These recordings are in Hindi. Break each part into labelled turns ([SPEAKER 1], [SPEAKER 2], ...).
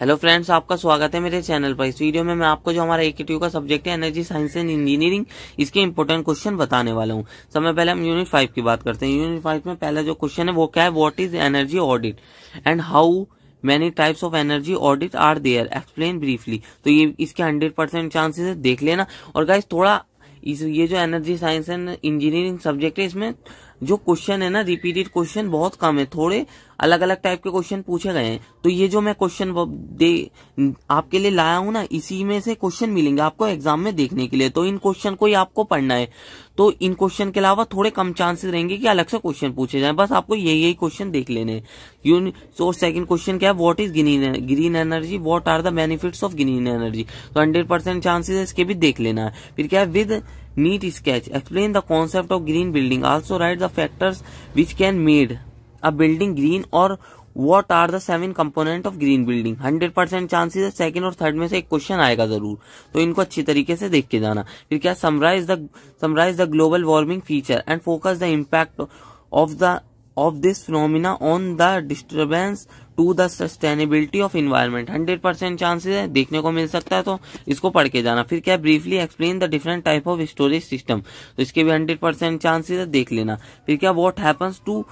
[SPEAKER 1] हेलो फ्रेंड्स आपका स्वागत है मेरे चैनल पर इस वीडियो में मैं आपको जो हमारा एक का सब्जेक्ट है एनर्जी साइंस एंड इंजीनियरिंग इसके इम्पोर्टेंट क्वेश्चन बताने वाला हूँ समय पहले हम यूनिट फाइव की बात करते हैं यूनिट फाइव में पहला जो क्वेश्चन है वो क्या है what is energy audit and how many types of energy audit are there explain briefly तो ये इसके हंड्रेड परसेंट चांसेस है देख लेना और गाइज थोड़ा इस ये जो energy science and engineering subject है इसमें जो क्वेश्चन है ना रिपीटेड क्वेश्चन बहुत कम है थोड़े अलग अलग टाइप के क्वेश्चन पूछे गए हैं तो ये जो मैं क्वेश्चन दे आपके लिए लाया हूं ना इसी में से क्वेश्चन मिलेंगे आपको एग्जाम में देखने के लिए तो इन क्वेश्चन को ही आपको पढ़ना है तो इन क्वेश्चन के अलावा थोड़े कम चांसेस रहेंगे कि अलग से क्वेश्चन पूछे जाए बस आपको यही यही क्वेश्चन देख लेने यून सो सेकंड क्वेश्चन क्या है what is green green energy what are the benefits of green energy तो हंड्रेड परसेंट चांसेस इसके भी देख लेना है फिर क्या है with neat sketch explain the concept of green building also write the factors which can made a building green और what are the seven component of green building hundred percent chances second और थर्ड में से एक क्वेश्चन आएगा जरूर तो इनको अच्छी तरीके से देख के जाना फिर क्या summarise the summarise the global warming feature and focus the impact of the of this phenomena on the disturbance to the sustainability of environment hundred percent chances है देखने को मिल सकता है तो इसको पढ़ के जाना फिर क्या briefly explain the different type of storage system तो इसके भी हंड्रेड परसेंट चांसेस है देख लेना फिर क्या what happens to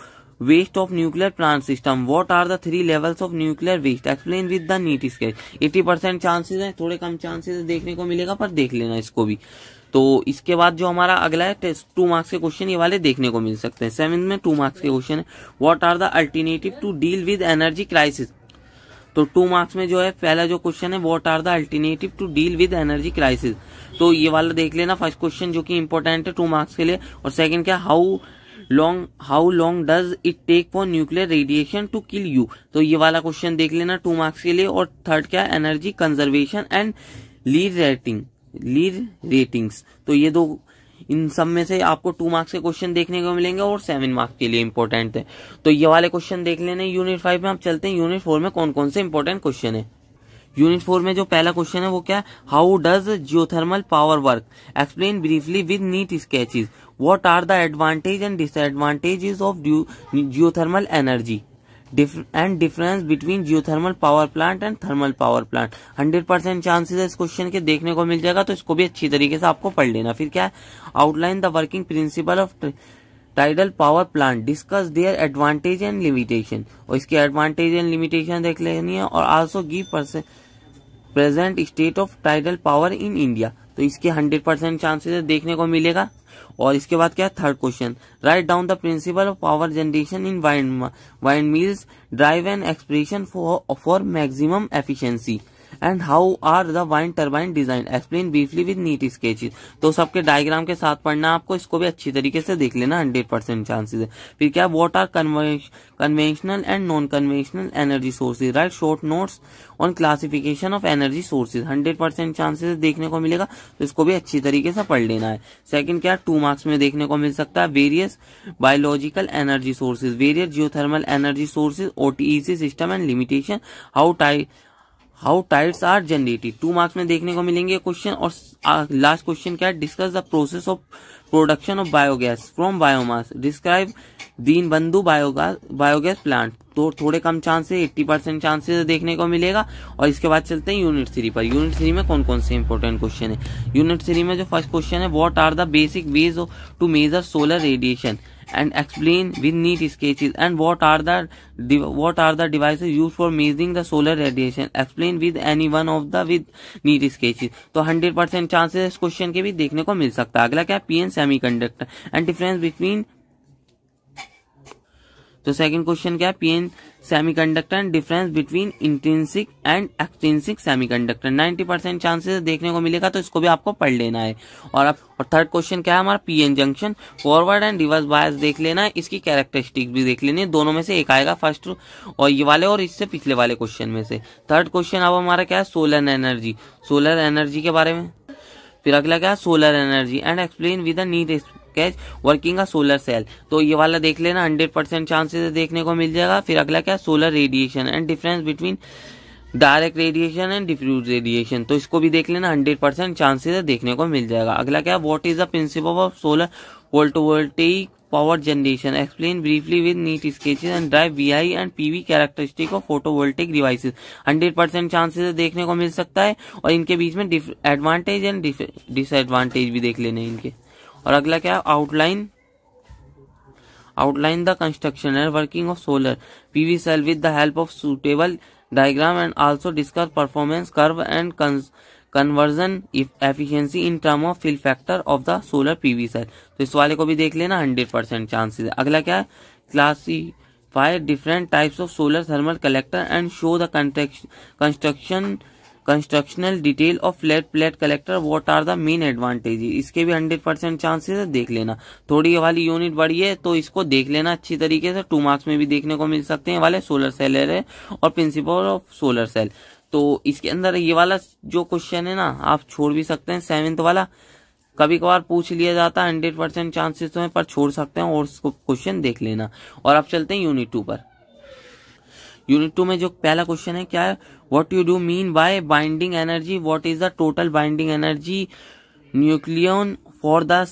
[SPEAKER 1] waste of nuclear plant system what are the three levels of nuclear waste explain with the neat sketch 80% chances है थोड़े कम चांसेस देखने को मिलेगा पर देख लेना इसको भी तो इसके बाद जो हमारा अगला है टेस्ट टू मार्क्स के क्वेश्चन ये वाले देखने को मिल सकते हैं सेवन में टू मार्क्स के क्वेश्चन है what are the alternative to deal with energy crisis तो टू मार्क्स में जो है पहला जो क्वेश्चन है what are the alternative to deal with energy crisis तो ये वाला देख लेना फर्स्ट क्वेश्चन जो कि इंपॉर्टेंट है टू मार्क्स के लिए और सेकंड क्या how long how long does it take for nuclear radiation to kill you तो ये वाला क्वेश्चन देख लेना टू मार्क्स के लिए और थर्ड क्या energy conservation and LEED rating LEED ratings तो ये दो इन सब में से आपको टू मार्क्स के क्वेश्चन देखने को मिलेंगे और सेवन मार्क्स के लिए इंपॉर्टेंट है तो ये वाले क्वेश्चन देख लेने यूनिट फाइव में आप चलते हैं यूनिट फोर में कौन कौन से इंपॉर्टेंट क्वेश्चन है यूनिट फोर में जो पहला क्वेश्चन है वो क्या है how does geothermal power work explain briefly with neat sketches what are the advantage and disadvantages of geothermal energy and difference between geothermal power plant and thermal power plant hundred percent chances इस क्वेश्चन के देखने को मिल जाएगा तो इसको भी अच्छी तरीके से आपको पढ़ लेना फिर क्या है outline the working principle of tidal power plant discuss their advantage and limitation और इसके एडवांटेज एंड लिमिटेशन देख लेनी है और also give percent present state of tidal power in India तो इसके हंड्रेड परसेंट चांसेस देखने को मिलेगा और इसके बाद क्या third question write down the principle of power generation in wind windmills drive and expression for maximum efficiency and how are the wind turbine design explain briefly with neat sketches तो सबके डायग्राम के साथ पढ़ना आपको इसको भी अच्छी तरीके से देख लेना हंड्रेड परसेंट चांसेज है फिर क्या what are conventional and non conventional energy sources write short notes on classification of energy sources hundred percent chances देखने को मिलेगा तो इसको भी अच्छी तरीके से पढ़ लेना है सेकंड क्या टू मार्क्स में देखने को मिल सकता है various biological energy sources various geothermal energy sources OTEC system and limitation how type how tides are generated two marks में देखने को मिलेंगे क्वेश्चन और लास्ट क्वेश्चन क्या है discuss the process of production of biogas from biomass describe Deenbandhu biogas biogas plant तो थोड़े कम चांसेस एट्टी परसेंट चांसेस देखने को मिलेगा और इसके बाद चलते हैं यूनिट थ्री पर यूनिट थ्री में कौन कौन से इंपॉर्टेंट क्वेश्चन है यूनिट थ्री में जो फर्स्ट क्वेश्चन है what are the basic ways to measure solar radiation and explain with neat sketches and what are the what are the devices used for measuring the solar radiation explain with any one of the with neat sketches तो 100% chances is question ke bhi dekhne ko mil sakta सकता है अगला क्या पीएन सेमीकंडक्टर एंड डिफरेंस तो सेकंड क्वेश्चन क्या है PN semiconductor difference between intrinsic and extrinsic semiconductor 90 percent chances देखने को मिलेगा तो इसको भी आपको पढ़ लेना है और अब और थर्ड क्वेश्चन क्या है हमारा PN junction forward and reverse bias देख लेना है इसकी कैरेक्टरिस्टिक भी देख लेनी है दोनों में से एक आएगा फर्स्ट और ये वाले और इससे पिछले वाले क्वेश्चन में से थर्ड क्वेश्चन अब हमारा क्या है सोलर एनर्जी सोलर एनर्जी के बारे में फिर अगला क्या है solar energy and explain with neat sketch working a solar cell तो ये वाला देख लेना हंड्रेड परसेंट चांसेस देखने को मिल जाएगा फिर अगला क्या solar radiation and difference between direct radiation and diffuse radiation तो इसको भी देख लेना हंड्रेड परसेंट चांसेस देखने को मिल जाएगा अगला क्या what is the principle of solar voltaic power generation explain briefly with neat sketches and drive V I and PV characteristic of photovoltaic devices hundred percent chances देखने को मिल सकता है और इनके बीच में एडवांटेज एंड डिसएडवांटेज भी देख लेने इनके और अगला क्या है outline outline the construction and working of solar PV cell with the help of suitable diagram and also discuss performance curve and conversion efficiency in term of fill factor of the solar PV cell तो इस वाले को भी देख लेना हंड्रेड परसेंट चांसेस अगला क्या है classify different types of solar thermal collector and show the construction constructional detail of flat plate collector what are the main advantage इसके भी हंड्रेड परसेंट चांसेस है देख लेना थोड़ी वाली यूनिट बड़ी है तो इसको देख लेना अच्छी तरीके से टू मार्क्स में भी देखने को मिल सकते हैं वाले सोलर सेल है और प्रिंसिपल ऑफ सोलर सेल तो इसके अंदर ये वाला जो क्वेश्चन है ना आप छोड़ भी सकते हैं सेवेंथ वाला कभी कभार पूछ लिया जाता है हंड्रेड परसेंट चांसेस तो है पर छोड़ सकते हैं और उसको क्वेश्चन देख लेना और आप चलते हैं यूनिट टू पर यूनिट टू में जो पहला क्वेश्चन है क्या है what you do mean by binding energy what is the total binding energy nucleon for the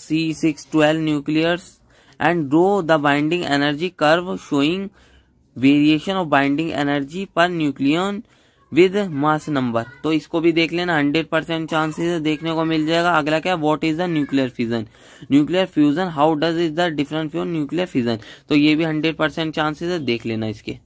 [SPEAKER 1] C six twelve nuclears and draw the binding energy curve showing variation of binding energy per nucleon with mass number तो इसको भी देख लेना हंड्रेड परसेंट चांसेस देखने को मिल जाएगा अगला क्या what is the nuclear fusion nuclear fusion how does is the different few nuclear fusion तो ये भी हंड्रेड परसेंट चांसेस देख लेना इसके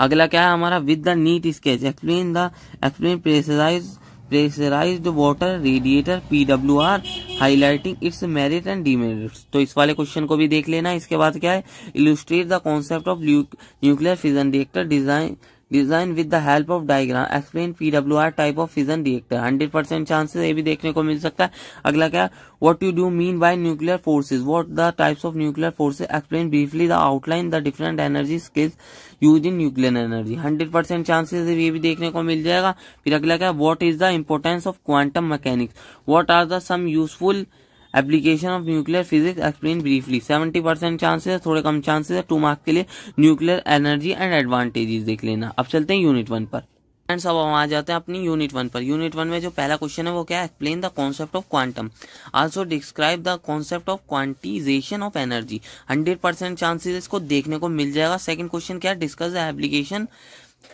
[SPEAKER 1] अगला क्या है हमारा with the neat sketch explain the explain pressurise pressurise water radiator or highlighting its merit and demerits तो इस वाले क्वेश्चन को भी देख लेना इसके बाद क्या है illustrate the concept of nuclear fission reactor design design with the help of diagram explain PWR type of fission reactor hundred percent chances ये भी देखने को मिल सकता है अगला क्या what you do mean by nuclear forces what the types of nuclear force explain briefly the outline the different energy skills use in nuclear energy hundred percent chances ये भी देखने को मिल जाएगा फिर अगला क्या what is the importance of quantum mechanics what are the some useful application of nuclear physics explain briefly seventy percent chances थोड़े कम चांसेस है टू मार्क्स के लिए न्यूक्लियर एनर्जी एंड एडवांटेजेस देख लेना अब चलते हैं यूनिट वन पर फ्रेंड्स अब हम आ जाते हैं अपनी यूनिट वन पर यूनिट वन में जो पहला क्वेश्चन है वो क्या है explain the concept of quantum also describe the concept of quantisation of energy hundred percent chances इसको देखने को मिल जाएगा सेकंड क्वेश्चन क्या है discuss the application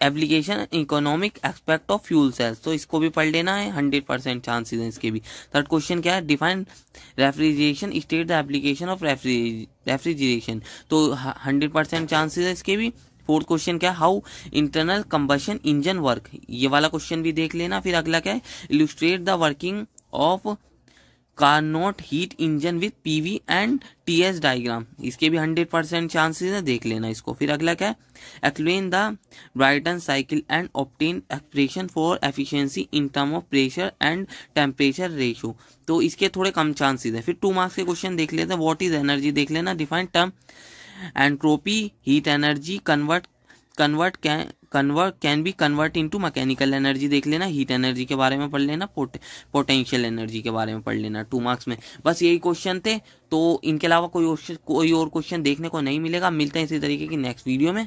[SPEAKER 1] application economic aspect of fuel cells तो इसको भी पढ़ लेना है हंड्रेड परसेंट चांसेज हैं इसके भी थर्ड क्वेश्चन क्या है define refrigeration state the application of refrigeration तो हंड्रेड परसेंट चांसेज है इसके भी फोर्थ क्वेश्चन क्या है how internal combustion engine work ये वाला क्वेश्चन भी देख लेना फिर अगला क्या है illustrate the working of Carnot heat engine with PV and TS diagram इसके भी हंड्रेड परसेंट चांसेस है देख लेना इसको फिर अगला क्या है explain the Brayton cycle and obtain expression for efficiency in term of pressure and temperature ratio तो इसके थोड़े कम चांसेस है फिर टू मार्क्स के क्वेश्चन देख लेते हैं व्हाट इज एनर्जी देख लेना defined term entropy heat energy convert convert convert can be convert into mechanical energy देख लेना हीट एनर्जी के बारे में पढ़ लेना पोटेंशियल एनर्जी के बारे में पढ़ लेना टू मार्क्स में बस यही क्वेश्चन थे तो इनके अलावा कोई कोई और क्वेश्चन देखने को नहीं मिलेगा मिलते हैं इसी तरीके की नेक्स्ट वीडियो में